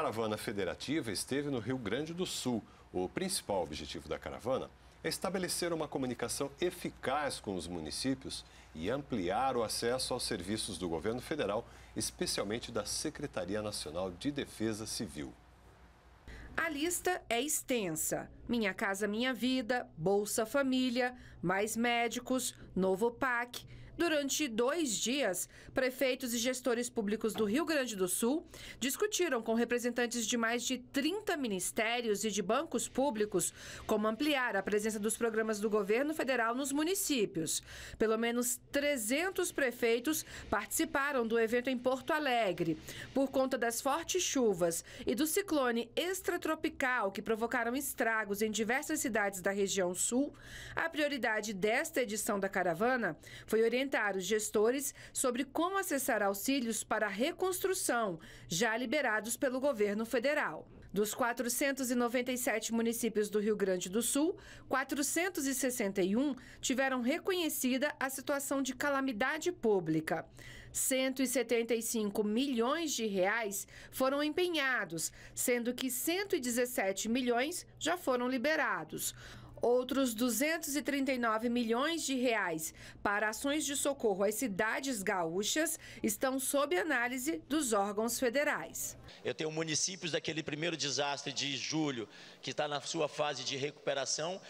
caravana federativa esteve no Rio Grande do Sul. O principal objetivo da caravana é estabelecer uma comunicação eficaz com os municípios e ampliar o acesso aos serviços do governo federal, especialmente da Secretaria Nacional de Defesa Civil. A lista é extensa: Minha Casa Minha Vida, Bolsa Família, Mais Médicos, Novo PAC, Durante dois dias, prefeitos e gestores públicos do Rio Grande do Sul discutiram com representantes de mais de 30 ministérios e de bancos públicos como ampliar a presença dos programas do governo federal nos municípios. Pelo menos 300 prefeitos participaram do evento em Porto Alegre. Por conta das fortes chuvas e do ciclone extratropical que provocaram estragos em diversas cidades da região sul, a prioridade desta edição da caravana foi orientada orientar os gestores sobre como acessar auxílios para reconstrução, já liberados pelo governo federal. Dos 497 municípios do Rio Grande do Sul, 461 tiveram reconhecida a situação de calamidade pública. 175 milhões de reais foram empenhados, sendo que 117 milhões já foram liberados. Outros 239 milhões de reais para ações de socorro às cidades gaúchas estão sob análise dos órgãos federais. Eu tenho municípios daquele primeiro desastre de julho, que está na sua fase de recuperação,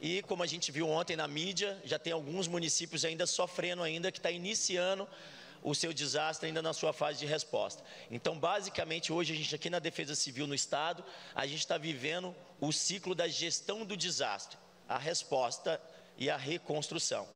e como a gente viu ontem na mídia, já tem alguns municípios ainda sofrendo ainda, que está iniciando o seu desastre ainda na sua fase de resposta. Então, basicamente, hoje a gente aqui na Defesa Civil no Estado, a gente está vivendo o ciclo da gestão do desastre, a resposta e a reconstrução.